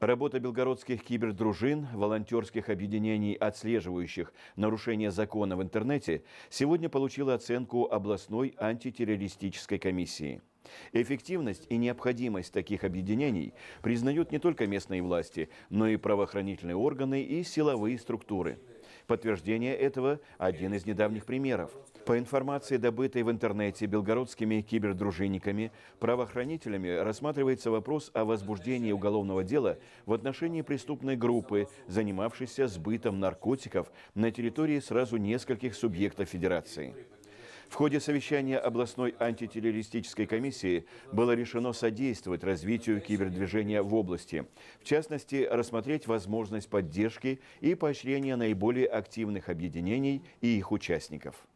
Работа белгородских кибердружин, волонтерских объединений, отслеживающих нарушение закона в интернете, сегодня получила оценку областной антитеррористической комиссии. Эффективность и необходимость таких объединений признают не только местные власти, но и правоохранительные органы и силовые структуры – Подтверждение этого – один из недавних примеров. По информации, добытой в интернете белгородскими кибердружинниками, правоохранителями рассматривается вопрос о возбуждении уголовного дела в отношении преступной группы, занимавшейся сбытом наркотиков на территории сразу нескольких субъектов Федерации. В ходе совещания областной антитеррористической комиссии было решено содействовать развитию кибердвижения в области. В частности, рассмотреть возможность поддержки и поощрения наиболее активных объединений и их участников.